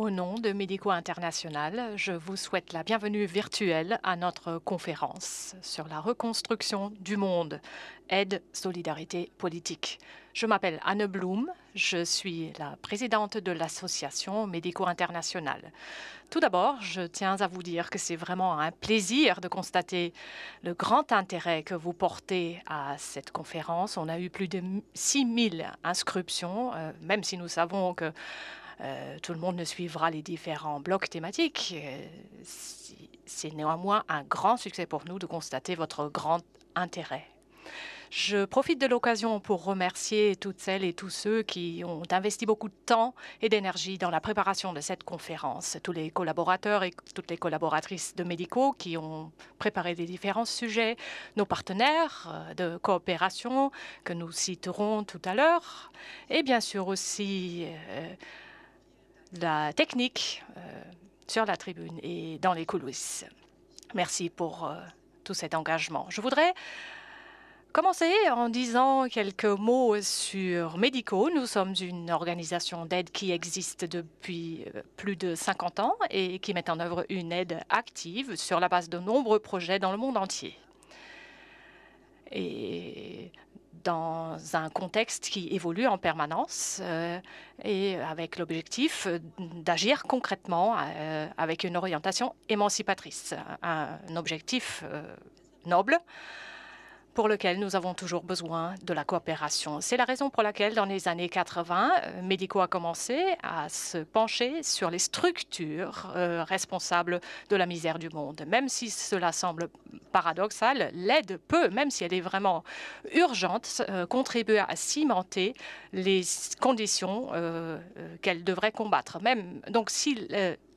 Au nom de Médico International, je vous souhaite la bienvenue virtuelle à notre conférence sur la reconstruction du monde, aide, solidarité politique. Je m'appelle Anne Blum, je suis la présidente de l'association Médico International. Tout d'abord, je tiens à vous dire que c'est vraiment un plaisir de constater le grand intérêt que vous portez à cette conférence. On a eu plus de 6000 inscriptions, euh, même si nous savons que euh, tout le monde ne suivra les différents blocs thématiques. Euh, c'est néanmoins un grand succès pour nous de constater votre grand intérêt. Je profite de l'occasion pour remercier toutes celles et tous ceux qui ont investi beaucoup de temps et d'énergie dans la préparation de cette conférence, tous les collaborateurs et toutes les collaboratrices de médicaux qui ont préparé des différents sujets, nos partenaires euh, de coopération que nous citerons tout à l'heure, et bien sûr aussi la technique euh, sur la tribune et dans les coulisses. Merci pour euh, tout cet engagement. Je voudrais commencer en disant quelques mots sur Medico. Nous sommes une organisation d'aide qui existe depuis euh, plus de 50 ans et qui met en œuvre une aide active sur la base de nombreux projets dans le monde entier. Et dans un contexte qui évolue en permanence euh, et avec l'objectif d'agir concrètement euh, avec une orientation émancipatrice, un objectif euh, noble pour lequel nous avons toujours besoin de la coopération. C'est la raison pour laquelle, dans les années 80, euh, Medico a commencé à se pencher sur les structures euh, responsables de la misère du monde. Même si cela semble paradoxal, l'aide peut, même si elle est vraiment urgente, euh, contribuer à cimenter les conditions qu'elle devrait combattre. Même, donc, si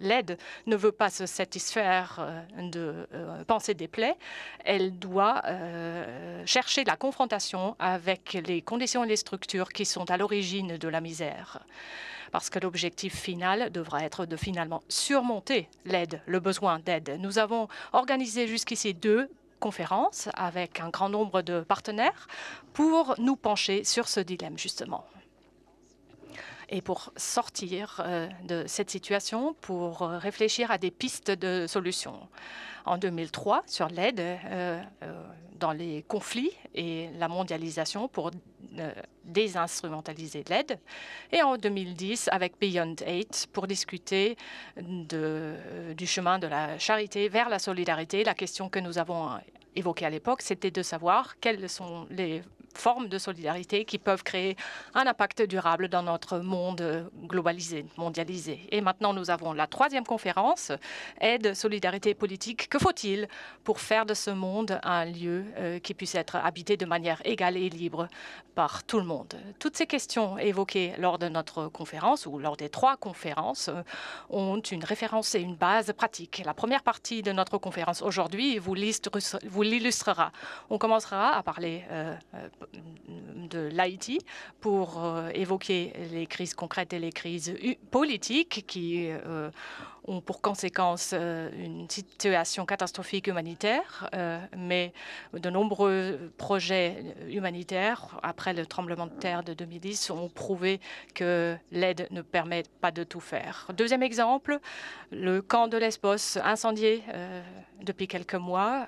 l'aide ne veut pas se satisfaire euh, de euh, penser des plaies, elle doit euh, chercher la confrontation avec les conditions et les structures qui sont à l'origine de la misère parce que l'objectif final devra être de finalement surmonter l'aide, le besoin d'aide. Nous avons organisé jusqu'ici deux conférences avec un grand nombre de partenaires pour nous pencher sur ce dilemme justement et pour sortir euh, de cette situation, pour euh, réfléchir à des pistes de solutions. En 2003, sur l'aide euh, dans les conflits et la mondialisation pour désinstrumentaliser l'aide, et en 2010 avec Beyond Aid pour discuter de, du chemin de la charité vers la solidarité. La question que nous avons évoquée à l'époque, c'était de savoir quelles sont les formes de solidarité qui peuvent créer un impact durable dans notre monde globalisé, mondialisé. Et maintenant, nous avons la troisième conférence, aide, solidarité politique. Que faut-il pour faire de ce monde un lieu euh, qui puisse être habité de manière égale et libre par tout le monde Toutes ces questions évoquées lors de notre conférence ou lors des trois conférences euh, ont une référence et une base pratique. La première partie de notre conférence aujourd'hui vous l'illustrera. On commencera à parler euh, de l'Haïti pour euh, évoquer les crises concrètes et les crises politiques qui euh, ont pour conséquence euh, une situation catastrophique humanitaire, mais de nombreux projets humanitaires après le tremblement de terre de 2010 ont prouvé que l'aide ne permet pas de tout faire. Deuxième exemple, le camp de Lesbos incendié depuis quelques mois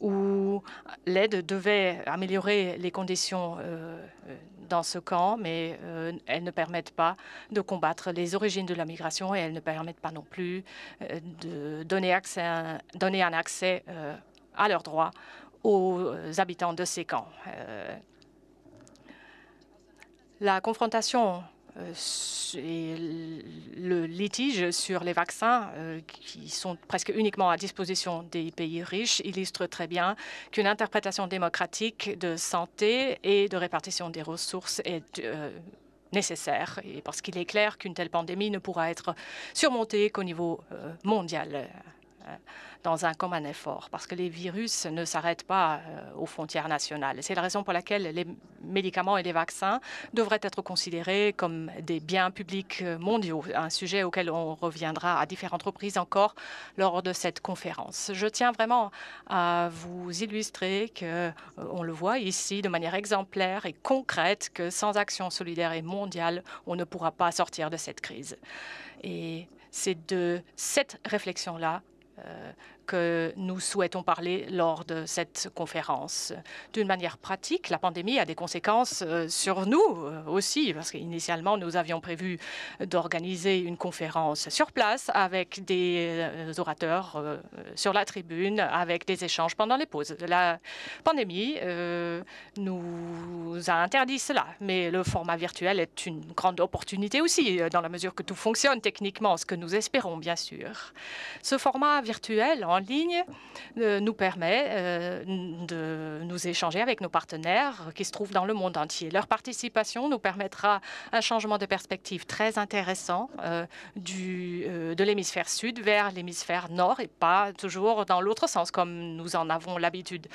où l'aide devait améliorer les conditions euh, euh, dans ce camp, mais euh, elles ne permettent pas de combattre les origines de la migration et elles ne permettent pas non plus de donner, donner un accès à leurs droits aux habitants de ces camps. La confrontation euh, le litige sur les vaccins euh, qui sont presque uniquement à disposition des pays riches illustre très bien qu'une interprétation démocratique de santé et de répartition des ressources est euh, nécessaire et parce qu'il est clair qu'une telle pandémie ne pourra être surmontée qu'au niveau mondial. Euh, dans un commun effort, parce que les virus ne s'arrêtent pas euh, aux frontières nationales. C'est la raison pour laquelle les médicaments et les vaccins devraient être considérés comme des biens publics mondiaux, un sujet auquel on reviendra à différentes reprises encore lors de cette conférence. Je tiens vraiment à vous illustrer que euh, on le voit ici de manière exemplaire et concrète que sans action solidaire et mondiale, on ne pourra pas sortir de cette crise. Et c'est de cette réflexion-là 呃。que nous souhaitons parler lors de cette conférence. D'une manière pratique, la pandémie a des conséquences euh, sur nous euh, aussi, parce qu'initialement, nous avions prévu d'organiser une conférence sur place avec des euh, orateurs sur la tribune, avec des échanges pendant les pauses. La pandémie nous a interdit cela, mais le format virtuel est une grande opportunité aussi, dans la mesure que tout fonctionne techniquement, ce que nous espérons bien sûr. Ce format virtuel, en ligne euh, nous permet euh, de nous échanger avec nos partenaires qui se trouvent dans le monde entier. Leur participation nous permettra un changement de perspective très intéressant euh, du, de l'hémisphère sud vers l'hémisphère nord et pas toujours dans l'autre sens comme nous en avons l'habitude.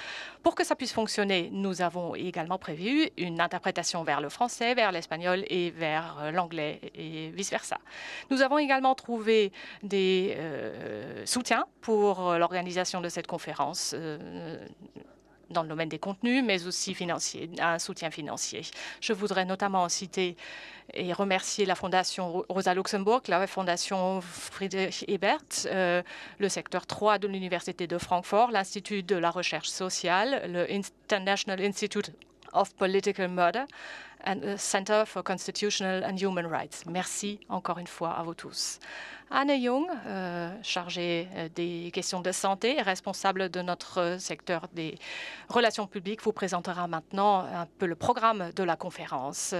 Pour que ça puisse fonctionner, nous avons également prévu une interprétation vers le français, vers l'espagnol et vers l'anglais et vice-versa. Nous avons également trouvé des soutiens pour euh, l'organisation de cette conférence euh, dans le domaine des contenus, mais aussi financier, un soutien financier. Je voudrais notamment citer et remercier la Fondation Rosa Luxemburg, la Fondation Friedrich Ebert, euh, le secteur 3 de l'Université de Francfort, l'Institut de la recherche sociale, le International Institute of Political Murder, Uh, Center for Constitutional and Human Rights. Merci encore une fois à vous tous. Anne Jung, euh, chargée euh, des questions de santé et responsable de notre euh, secteur des relations publiques, vous présentera maintenant un peu le programme de la conférence.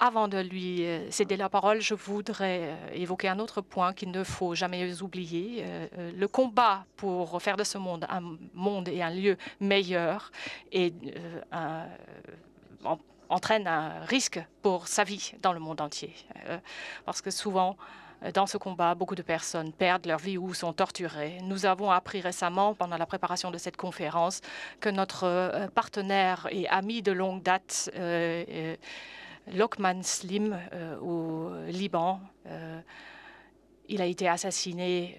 Avant de lui céder la parole, je voudrais évoquer un autre point qu'il ne faut jamais oublier, le combat pour faire de ce monde un monde et un lieu meilleur et un, entraîne un risque pour sa vie dans le monde entier. Euh, parce que souvent, euh, dans ce combat, beaucoup de personnes perdent leur vie ou sont torturées. Nous avons appris récemment, pendant la préparation de cette conférence, que notre euh, partenaire et ami de longue date, Lokman Slim, au Liban, il a été assassiné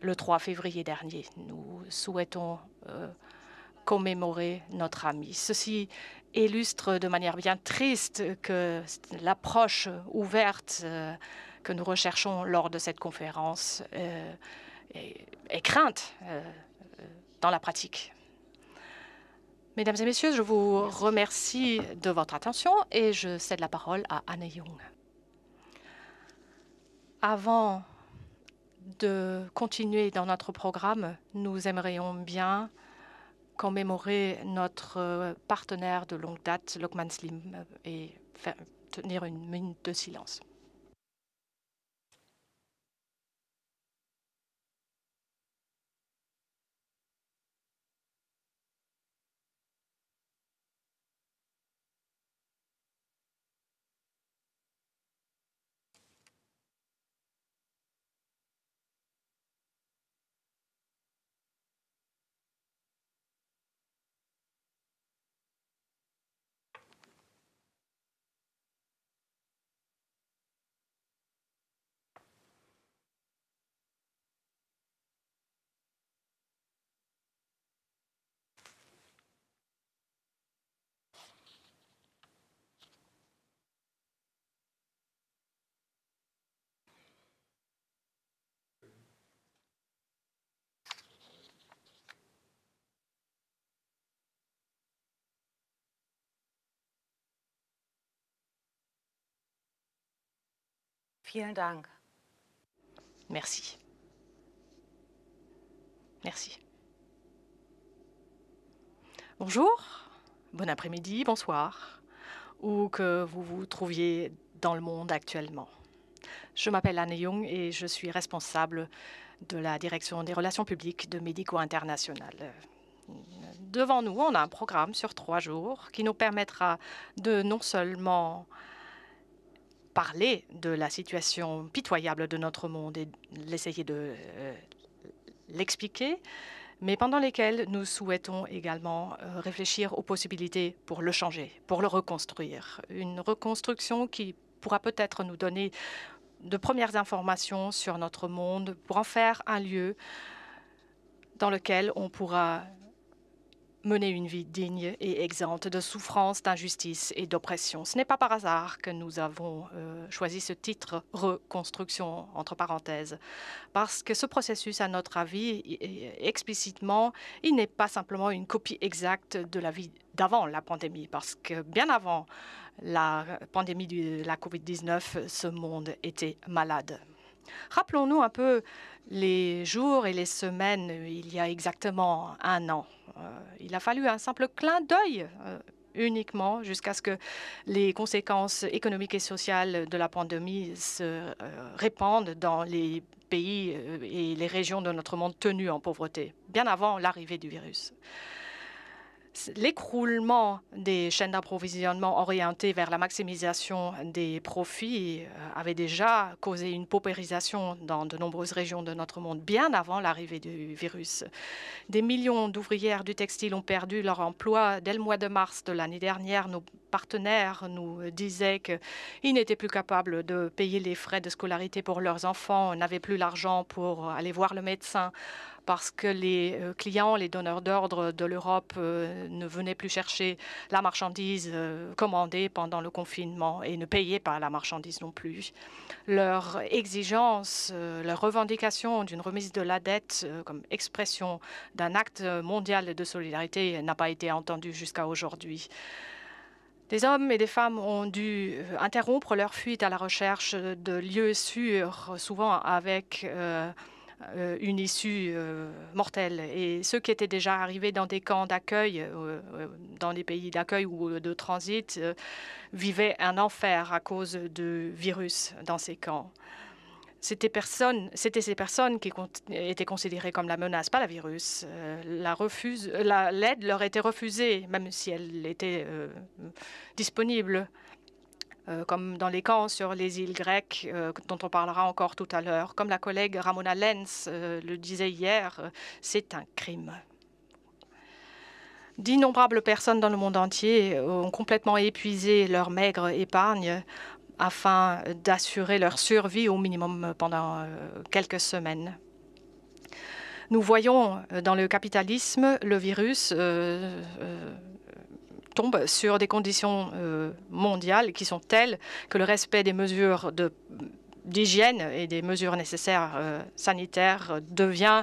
le 3 février dernier. Nous souhaitons commémorer notre ami. Ceci illustre de manière bien triste que l'approche ouverte euh, que nous recherchons lors de cette conférence est, euh, crainte euh, dans la pratique. Mesdames et messieurs, je vous remercie de votre attention et je cède la parole à Anne Young. Avant de continuer dans notre programme, nous aimerions bien commémorer notre euh, partenaire de longue date, Lokman Slim, euh, et tenir une minute de silence. Merci. Merci. Bonjour, bon après-midi, bonsoir, où que vous vous trouviez dans le monde actuellement. Je m'appelle Anne Young et je suis responsable de la direction des relations publiques de Médico International. Devant nous, on a un programme sur trois jours qui nous permettra de non seulement parler de la situation pitoyable de notre monde et l'essayer de euh, l'expliquer, mais pendant lesquelles nous souhaitons également euh, réfléchir aux possibilités pour le changer, pour le reconstruire. Une reconstruction qui pourra peut-être nous donner de premières informations sur notre monde pour en faire un lieu dans lequel on pourra mener une vie digne et exempte de souffrance, d'injustice et d'oppression. Ce n'est pas par hasard que nous avons euh, choisi ce titre Reconstruction, entre parenthèses, parce que ce processus, à notre avis, explicitement, il n'est pas simplement une copie exacte de la vie d'avant la pandémie, parce que bien avant la pandémie de la COVID-19, ce monde était malade. Rappelons-nous un peu les jours et les semaines il y a exactement un an. Euh, il a fallu un simple clin d'œil euh, uniquement jusqu'à ce que les conséquences économiques et sociales de la pandémie se euh, répandent dans les pays et les régions de notre monde tenus en pauvreté, bien avant l'arrivée du virus l'écroulement des chaînes d'approvisionnement orientées vers la maximisation des profits euh, avait déjà causé une paupérisation dans de nombreuses régions de notre monde bien avant l'arrivée du virus. Des millions d'ouvrières du textile ont perdu leur emploi. Dès le mois de mars de l'année dernière, nos partenaires nous disaient qu'ils n'étaient plus capables de payer les frais de scolarité pour leurs enfants, n'avaient plus l'argent pour aller voir le médecin, parce que les euh, clients, les donneurs d'ordre de l'Europe euh, ne venaient plus chercher la marchandise euh, commandée pendant le confinement et ne payaient pas la marchandise non plus. Leur exigence, leur revendication d'une remise de la dette comme expression d'un acte mondial de solidarité n'a pas été entendue jusqu'à aujourd'hui. Des hommes et des femmes ont dû interrompre leur fuite à la recherche de lieux sûrs, souvent avec euh, une issue euh, mortelle. Et ceux qui étaient déjà arrivés dans des camps d'accueil, euh, dans des pays d'accueil ou de transit, vivaient un enfer à cause du virus dans ces camps. C'était ces personnes qui étaient considérées comme la menace, pas la virus. la refuse, l'aide leur était refusée, même si elle était disponible. Euh, comme dans les camps sur les îles grecques, euh, dont on parlera encore tout à l'heure. Comme la collègue Ramona Lenz euh, le disait hier, c'est un crime. D'innombrables personnes dans le monde entier ont complètement épuisé leur maigre épargne afin d'assurer leur survie au minimum pendant quelques semaines. Nous voyons dans le capitalisme le virus tombe sur des conditions euh, mondiales qui sont telles que le respect des mesures d'hygiène et des mesures nécessaires euh, sanitaires devient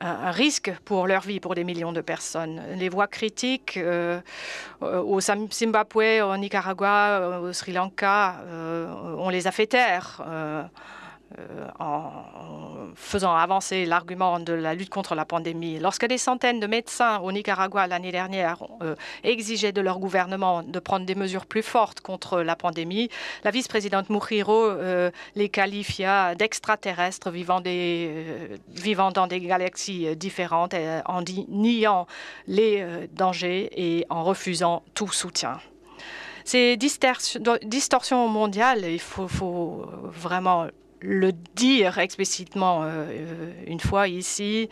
un risque pour leur vie, pour des millions de personnes. Les voix critiques euh, au Zimbabwe, au Nicaragua, au Sri Lanka, on les a fait taire. Euh, en faisant avancer l'argument de la lutte contre la pandémie. Lorsque des centaines de médecins au Nicaragua l'année dernière euh, exigeaient de leur gouvernement de prendre des mesures plus fortes contre la pandémie, la vice-présidente Mujiro euh, les qualifia d'extraterrestres vivant, dans des galaxies différentes en niant les dangers et en refusant tout soutien ces distorsions mondiales, il faut, vraiment le dire explicitement euh, euh, une fois ici.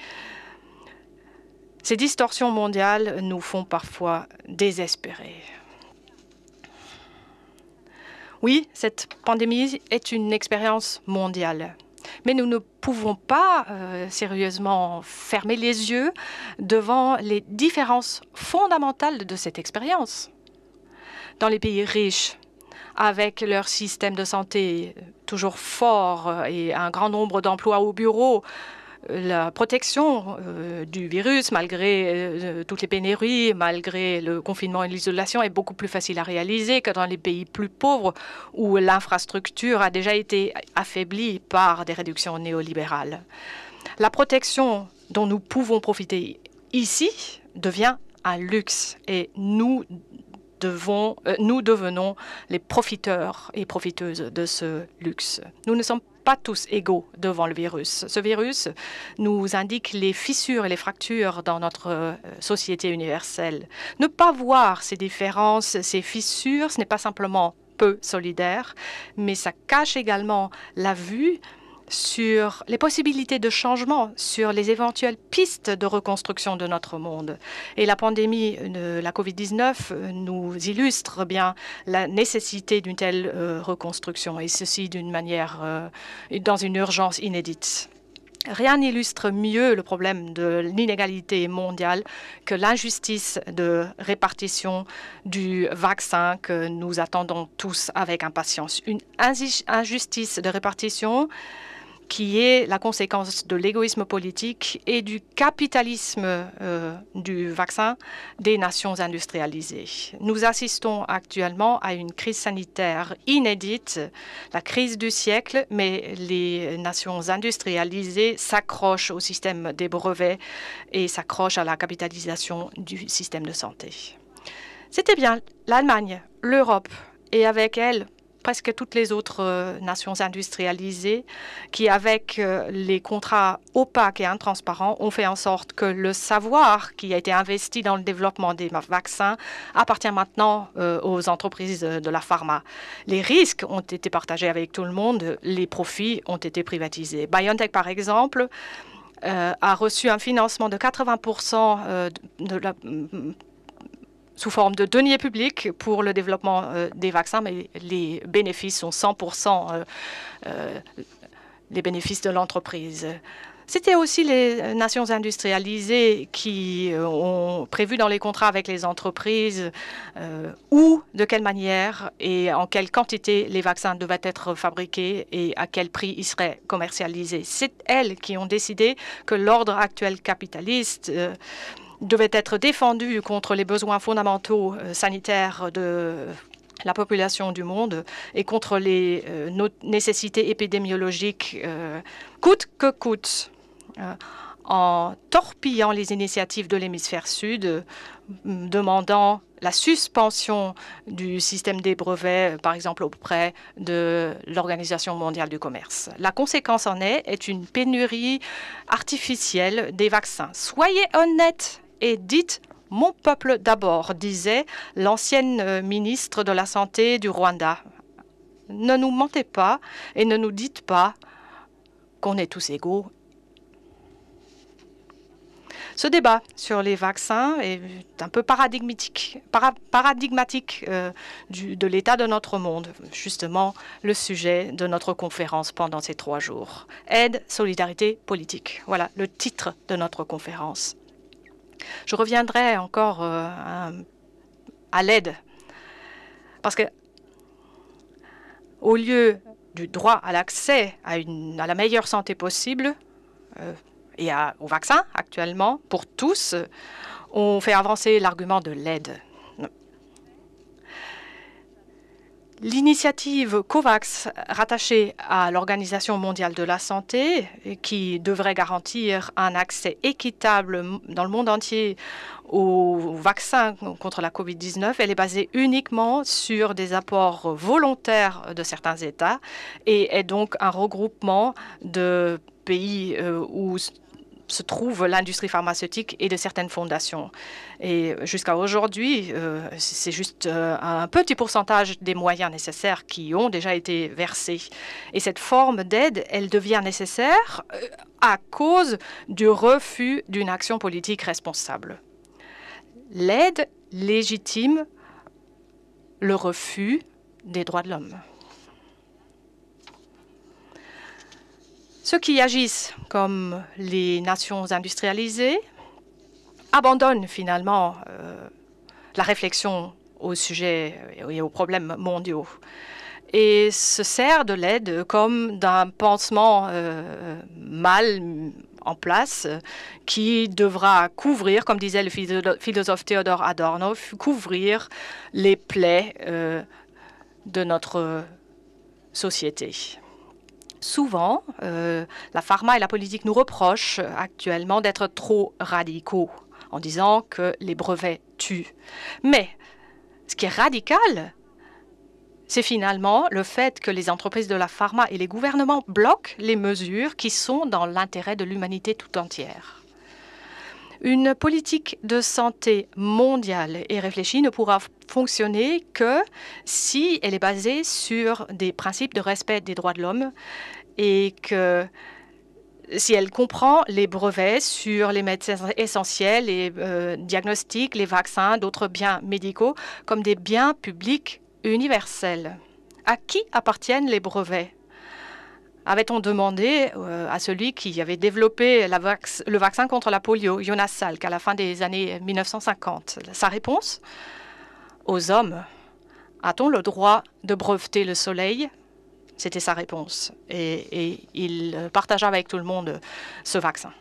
Ces distorsions mondiales nous font parfois désespérer. Oui, cette pandémie est une expérience mondiale, mais nous ne pouvons pas euh, sérieusement fermer les yeux devant les différences fondamentales de cette expérience. Dans les pays riches, avec leur système de santé toujours fort euh, et un grand nombre d'emplois au bureau, euh, la protection euh, du virus, malgré toutes les pénuries, malgré le confinement et l'isolation, est beaucoup plus facile à réaliser que dans les pays plus pauvres où l'infrastructure a déjà été affaiblie par des réductions néolibérales. La protection dont nous pouvons profiter ici devient un luxe et nous devons, euh, nous devenons les profiteurs et profiteuses de ce luxe. Nous ne sommes pas tous égaux devant le virus. Ce virus nous indique les fissures et les fractures dans notre euh, société universelle. Ne pas voir ces différences, ces fissures, ce n'est pas simplement peu solidaire, mais ça cache également la vue sur les possibilités de changement, sur les éventuelles pistes de reconstruction de notre monde. Et la pandémie de euh, la COVID-19 euh, nous illustre bien la nécessité d'une telle euh, reconstruction, et ceci d'une manière, dans une urgence inédite. Rien n'illustre mieux le problème de l'inégalité mondiale que l'injustice de répartition du vaccin que nous attendons tous avec impatience. Une injustice de répartition qui est la conséquence de l'égoïsme politique et du capitalisme euh, du vaccin des nations industrialisées. Nous assistons actuellement à une crise sanitaire inédite, la crise du siècle, mais les nations industrialisées s'accrochent au système des brevets et s'accrochent à la capitalisation du système de santé. C'était bien l'Allemagne, l'Europe et avec elle presque toutes les autres euh, nations industrialisées qui, avec euh, les contrats opaques et intransparents, ont fait en sorte que le savoir qui a été investi dans le développement des vaccins appartient maintenant euh, aux entreprises de la pharma. Les risques ont été partagés avec tout le monde, les profits ont été privatisés. BioNTech, par exemple, a reçu un financement de 80 de la sous forme de deniers publics pour le développement euh, des vaccins, mais les bénéfices sont 100% euh, euh, les bénéfices de l'entreprise. C'était aussi les nations industrialisées qui ont prévu dans les contrats avec les entreprises où, de quelle manière et en quelle quantité les vaccins devaient être fabriqués et à quel prix ils seraient commercialisés. C'est elles qui ont décidé que l'ordre actuel capitaliste devait être défendu contre les besoins fondamentaux euh, sanitaires de la population du monde et contre les euh, nécessités épidémiologiques euh, coûte que coûte. en torpillant les initiatives de l'hémisphère sud, demandant la suspension du système des brevets, par exemple auprès de l'Organisation mondiale du commerce. La conséquence en est une pénurie artificielle des vaccins. Soyez honnêtes et dites mon peuple d'abord, disait l'ancienne euh, ministre de la Santé du Rwanda. Ne nous mentez pas et ne nous dites pas qu'on est tous égaux. Ce débat sur les vaccins est un peu paradigmatique, euh, de l'état de notre monde, justement le sujet de notre conférence pendant ces trois jours. Aide, solidarité, politique. Voilà le titre de notre conférence. Je reviendrai encore euh, à l'aide, parce que au lieu du droit à l'accès à, la meilleure santé possible euh, et au vaccin actuellement pour tous, on fait avancer l'argument de l'aide. L'initiative COVAX, rattachée à l'Organisation mondiale de la santé, qui devrait garantir un accès équitable dans le monde entier aux vaccins contre la COVID-19, elle est basée uniquement sur des apports volontaires de certains États et est donc un regroupement de pays euh, où se trouve l'industrie pharmaceutique et de certaines fondations. Et jusqu'à aujourd'hui, euh, c'est juste euh, un petit pourcentage des moyens nécessaires qui ont déjà été versés. Et cette forme d'aide, elle devient nécessaire euh, à cause du refus d'une action politique responsable. L'aide légitime le refus des droits de l'homme. Ceux qui agissent comme les nations industrialisées abandonnent finalement euh, la réflexion au sujet euh, et aux problèmes mondiaux et se sert de l'aide comme d'un pansement euh, mal en place qui devra couvrir, comme disait le philosophe Theodor Adorno, couvrir les plaies de notre société. Souvent, euh, la pharma et la politique nous reprochent actuellement d'être trop radicaux en disant que les brevets tuent. Mais ce qui est radical, c'est finalement le fait que les entreprises de la pharma et les gouvernements bloquent les mesures qui sont dans l'intérêt de l'humanité tout entière. Une politique de santé mondiale et réfléchie ne pourra fonctionner que si elle est basée sur des principes de respect des droits de l'homme et que si elle comprend les brevets sur les médecins essentiels, les euh, diagnostics, les vaccins, d'autres biens médicaux comme des biens publics universels. À qui appartiennent les brevets avait-on demandé euh, à celui qui avait développé le vaccin contre la polio, Jonas Salk, à la fin des années 1950 Sa réponse Aux hommes, a-t-on le droit de breveter le soleil C'était sa réponse. et il partagea avec tout le monde ce vaccin.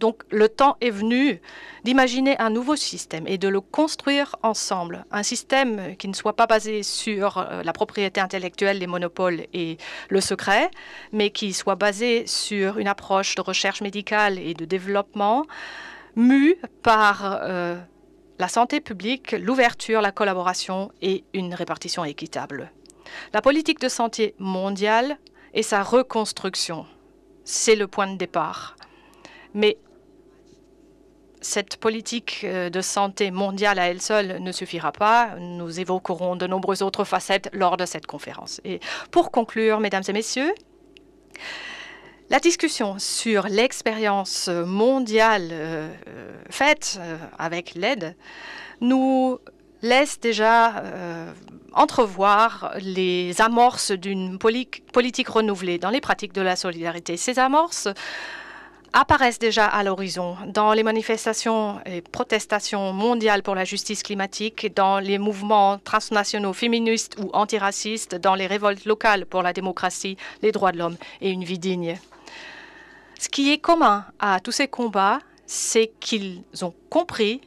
Donc le temps est venu d'imaginer un nouveau système et de le construire ensemble. Un système qui ne soit pas basé sur euh, la propriété intellectuelle, les monopoles et le secret, mais qui soit basé sur une approche de recherche médicale et de développement mue par euh, la santé publique, l'ouverture, la collaboration et une répartition équitable. La politique de santé mondiale et sa reconstruction, c'est le point de départ. Mais cette politique euh, de santé mondiale à elle seule ne suffira pas. Nous évoquerons de nombreuses autres facettes lors de cette conférence. Et pour conclure, mesdames et messieurs, la discussion sur l'expérience mondiale euh, euh, faite avec l'aide nous laisse déjà entrevoir les amorces d'une politique renouvelée dans les pratiques de la solidarité. Ces amorces apparaissent déjà à l'horizon dans les manifestations et protestations mondiales pour la justice climatique, dans les mouvements transnationaux féministes ou antiracistes, dans les révoltes locales pour la démocratie, les droits de l'homme et une vie digne. Ce qui est commun à tous ces combats, c'est qu'ils ont compris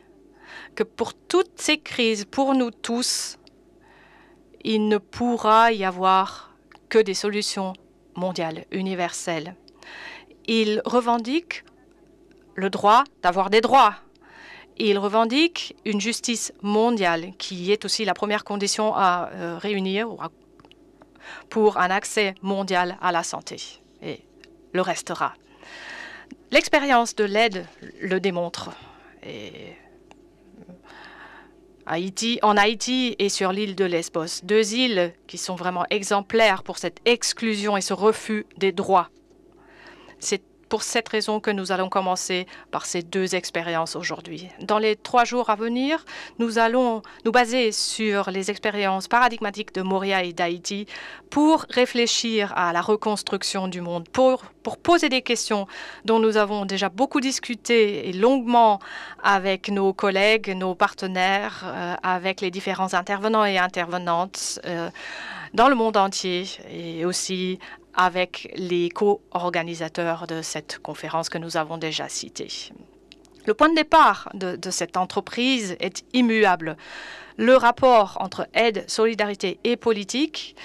que pour toutes ces crises, pour nous tous, il ne pourra y avoir que des solutions mondiales, universelles. Il revendique le droit d'avoir des droits. il revendique une justice mondiale, qui est aussi la première condition à euh, réunir pour un accès mondial à la santé, et le restera. L'expérience de l'aide le démontre. Et en Haïti et sur l'île de Lesbos, deux îles qui sont vraiment exemplaires pour cette exclusion et ce refus des droits. C'est pour cette raison que nous allons commencer par ces deux expériences aujourd'hui. Dans les trois jours à venir, nous allons nous baser sur les expériences paradigmatiques de Moria et d'Haïti pour réfléchir à la reconstruction du monde, pour, poser des questions dont nous avons déjà beaucoup discuté et longuement avec nos collègues, nos partenaires, euh, avec les différents intervenants et intervenantes. Euh, dans le monde entier et aussi avec les co-organisateurs de cette conférence que nous avons déjà citée. Le point de départ de, de, cette entreprise est immuable. Le rapport entre aide, solidarité et politique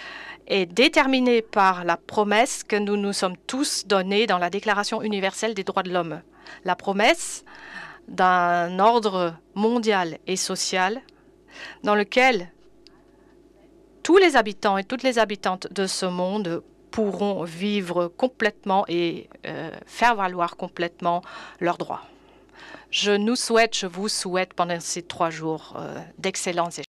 est déterminé par la promesse que nous nous sommes tous donnée dans la Déclaration universelle des droits de l'homme. La promesse d'un ordre mondial et social dans lequel tous les habitants et toutes les habitantes de ce monde pourront vivre complètement et euh, faire valoir complètement leurs droits. Je nous souhaite, vous souhaite pendant ces trois jours euh, d'excellents échanges.